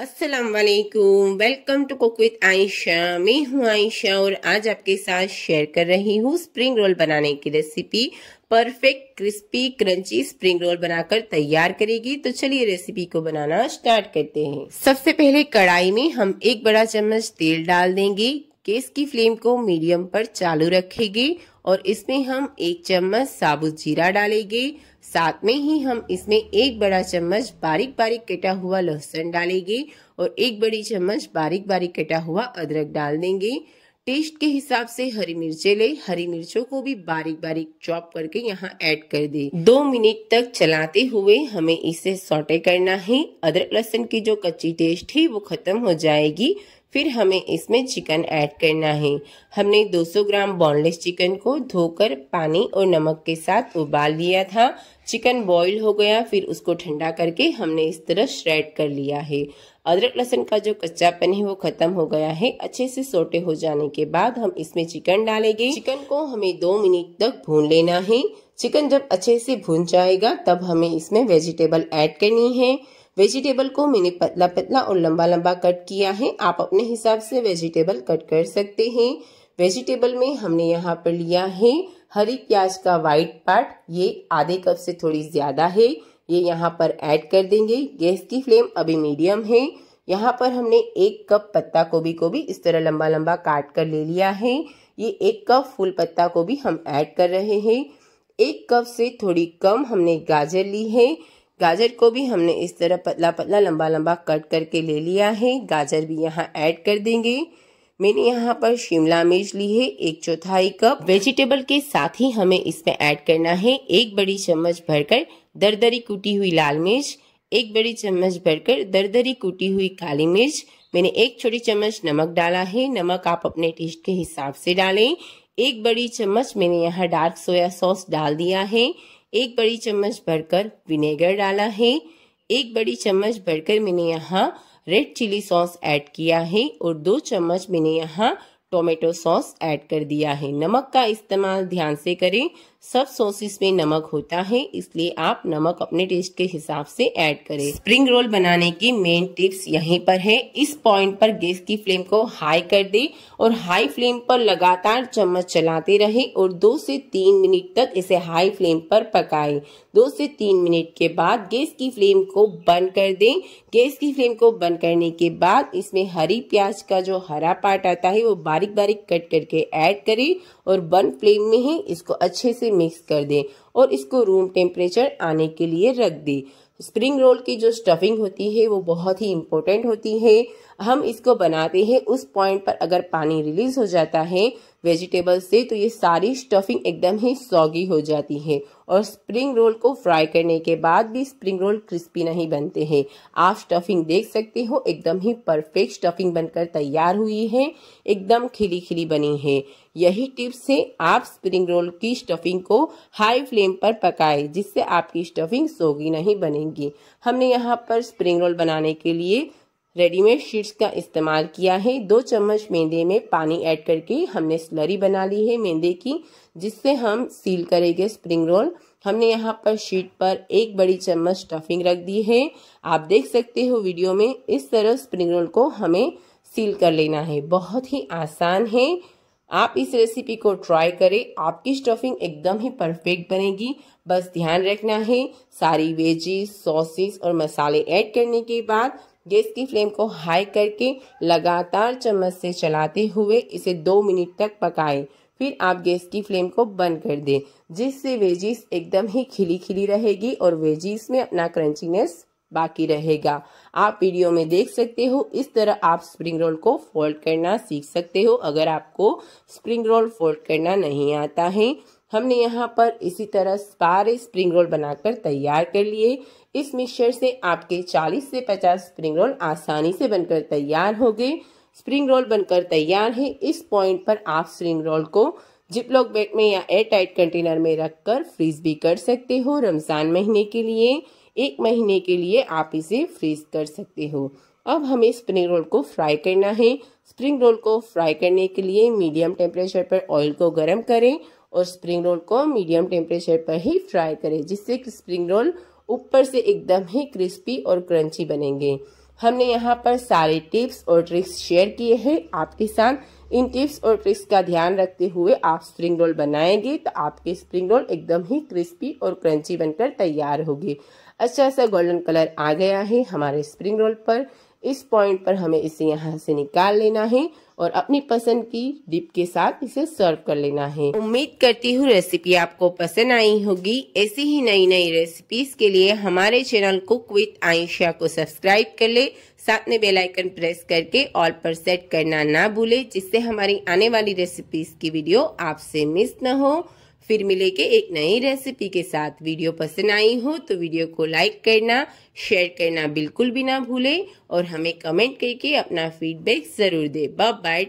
असलकुम welcome to cook with Ayesha मैं हूँ आयशा और आज आपके साथ शेयर कर रही हूँ स्प्रिंग रोल बनाने की recipe perfect crispy crunchy spring roll बनाकर तैयार करेगी तो चलिए रेसिपी को बनाना स्टार्ट करते हैं सबसे पहले कढ़ाई में हम एक बड़ा चम्मच तेल डाल देंगे गैस की फ्लेम को मीडियम पर चालू रखेगी और इसमें हम एक चम्मच साबुत जीरा डालेंगे साथ में ही हम इसमें एक बड़ा चम्मच बारीक बारीक कटा हुआ लहसुन डालेंगे और एक बड़ी चम्मच बारीक बारीक कटा हुआ अदरक डाल देंगे टेस्ट के हिसाब से हरी मिर्चें ले हरी मिर्चों को भी बारीक बारीक चॉप करके यहाँ ऐड कर दे दो मिनट तक चलाते हुए हमें इसे सौटे करना है अदरक लहसुन की जो कच्ची टेस्ट है वो खत्म हो जाएगी फिर हमें इसमें चिकन ऐड करना है हमने 200 ग्राम बोनलेस चिकन को धोकर पानी और नमक के साथ उबाल लिया था चिकन बॉईल हो गया फिर उसको ठंडा करके हमने इस तरह श्रेड कर लिया है अदरक लहसुन का जो कच्चापन है वो खत्म हो गया है अच्छे से सोटे हो जाने के बाद हम इसमें चिकन डालेंगे चिकन को हमें दो मिनट तक भून लेना है चिकन जब अच्छे से भून जाएगा तब हमें इसमें वेजिटेबल ऐड करनी है वेजिटेबल को मैंने पतला पतला और लंबा लंबा कट किया है आप अपने हिसाब से वेजिटेबल कट कर सकते हैं वेजिटेबल में हमने यहाँ पर लिया है हरी प्याज का वाइट पार्ट ये आधे कप से थोड़ी ज्यादा है ये यहाँ पर ऐड कर देंगे गैस की फ्लेम अभी मीडियम है यहाँ पर हमने एक कप पत्ता गोभी को भी इस तरह लंबा लंबा काट कर ले लिया है ये एक कप फूल पत्ता को भी हम ऐड कर रहे हैं एक कप से थोड़ी कम हमने गाजर ली है गाजर को भी हमने इस तरह पतला पतला लंबा लंबा कट करके ले लिया है गाजर भी यहाँ ऐड कर देंगे मैंने यहाँ पर शिमला मिर्च ली है एक चौथाई कप वेजिटेबल के साथ ही हमें इसमें ऐड करना है एक बड़ी चम्मच भरकर दरदरी कूटी हुई लाल मिर्च एक बड़ी चम्मच भरकर दरदरी कूटी हुई काली मिर्च मैंने एक छोटी चम्मच नमक डाला है नमक आप अपने टेस्ट के हिसाब से डालें एक बड़ी चम्मच मैंने यहाँ डार्क सोया सॉस डाल दिया है एक बड़ी चम्मच भरकर विनेगर डाला है एक बड़ी चम्मच भरकर मैंने यहाँ रेड चिली सॉस ऐड किया है और दो चम्मच मैंने यहाँ टोमेटो सॉस ऐड कर दिया है नमक का इस्तेमाल ध्यान से करें सब सॉसेस में नमक होता है इसलिए आप नमक अपने टेस्ट के हिसाब से ऐड करें स्प्रिंग रोल बनाने की मेन टिप्स यहीं पर है इस पॉइंट पर गैस की फ्लेम को हाई कर दे और हाई फ्लेम पर लगातार चम्मच चलाते रहे और दो से तीन मिनट तक इसे हाई फ्लेम पर पकाए दो से तीन मिनट के बाद गैस की फ्लेम को बंद कर दे गैस की फ्लेम को बंद करने के बाद इसमें हरी प्याज का जो हरा पार्ट आता है वो बारीक बारीक कट करके ऐड करें और बन फ्लेम में ही इसको अच्छे से मिक्स कर दें और इसको रूम टेम्परेचर आने के लिए रख दें स्प्रिंग रोल की जो स्टफिंग होती है वो बहुत ही इम्पोर्टेंट होती है हम इसको बनाते हैं उस पॉइंट पर अगर पानी रिलीज हो जाता है वेजिटेबल से तो ये सारी स्टफिंग एकदम ही सॉगी हो जाती है और स्प्रिंग रोल को फ्राई करने के बाद भी स्प्रिंग रोल क्रिस्पी नहीं बनते हैं आप स्टफिंग देख सकते हो एकदम ही परफेक्ट स्टफिंग बनकर तैयार हुई है एकदम खिली खिली बनी है यही टिप्स से आप स्प्रिंग रोल की स्टफिंग को हाई फ्लेम पर पकाएं जिससे आपकी स्टफिंग सोगी नहीं बनेगी हमने यहाँ पर स्प्रिंग रोल बनाने के लिए रेडीमेड शीट्स का इस्तेमाल किया है दो चम्मच मेंदे में पानी ऐड करके हमने स्लरी बना ली है मेंदे की जिससे हम सील करेंगे स्प्रिंग रोल हमने यहाँ पर शीट पर एक बड़ी चम्मच स्टफिंग रख दी है आप देख सकते हो वीडियो में इस तरह स्प्रिंग रोल को हमें सील कर लेना है बहुत ही आसान है आप इस रेसिपी को ट्राई करें आपकी स्टफिंग एकदम ही परफेक्ट बनेगी बस ध्यान रखना है सारी वेजीज सॉसेस और मसाले ऐड करने के बाद गैस की फ्लेम को हाई करके लगातार चम्मच से चलाते हुए इसे दो मिनट तक पकाएं फिर आप गैस की फ्लेम को बंद कर दें जिससे वेजीज एकदम ही खिली खिली रहेगी और वेजीज में अपना क्रंचीनेस बाकी रहेगा आप वीडियो में देख सकते हो इस तरह आप स्प्रिंग रोल को फोल्ड करना सीख सकते हो अगर आपको स्प्रिंग रोल फोल्ड करना नहीं आता है हमने यहाँ पर इसी तरह सारे स्प्रिंग रोल बनाकर तैयार कर लिए इस मिक्सचर से आपके 40 से 50 स्प्रिंग रोल आसानी से बनकर तैयार हो गए स्प्रिंग रोल बनकर तैयार है इस पॉइंट पर आप स्प्रिंग रोल को जिपलॉक बैग में या एयर टाइट कंटेनर में रखकर फ्रीज भी कर सकते हो रमज़ान महीने के लिए एक महीने के लिए आप इसे फ्रीज कर सकते हो अब हमें स्प्रिंग रोल को फ्राई करना है स्प्रिंग रोल को फ्राई करने के लिए मीडियम टेम्परेचर पर ऑयल को गर्म करें और स्प्रिंग रोल को मीडियम टेम्परेचर पर ही फ्राई करें जिससे कि स्प्रिंग रोल ऊपर से एकदम ही क्रिस्पी और क्रंची बनेंगे हमने यहाँ पर सारे टिप्स और ट्रिक्स शेयर किए हैं आपके साथ इन टिप्स और ट्रिक्स का ध्यान रखते हुए आप स्प्रिंग रोल बनाएंगे तो आपके स्प्रिंग रोल एकदम ही क्रिस्पी और क्रंची बनकर तैयार होगी अच्छा सा गोल्डन कलर आ गया है हमारे स्प्रिंग रोल पर इस पॉइंट पर हमें इसे यहाँ से निकाल लेना है और अपनी पसंद की डिप के साथ इसे सर्व कर लेना है उम्मीद करती हूँ रेसिपी आपको पसंद आई होगी ऐसी ही नई नई रेसिपीज के लिए हमारे चैनल कुक विथ आयशा को सब्सक्राइब कर ले साथ में बेल आइकन प्रेस करके ऑल पर सेट करना ना भूले जिससे हमारी आने वाली रेसिपीज की वीडियो आपसे मिस न हो फिर मिलेंगे एक नई रेसिपी के साथ वीडियो पसंद आई हो तो वीडियो को लाइक करना शेयर करना बिल्कुल भी ना भूलें और हमें कमेंट करके अपना फीडबैक ज़रूर दें बाय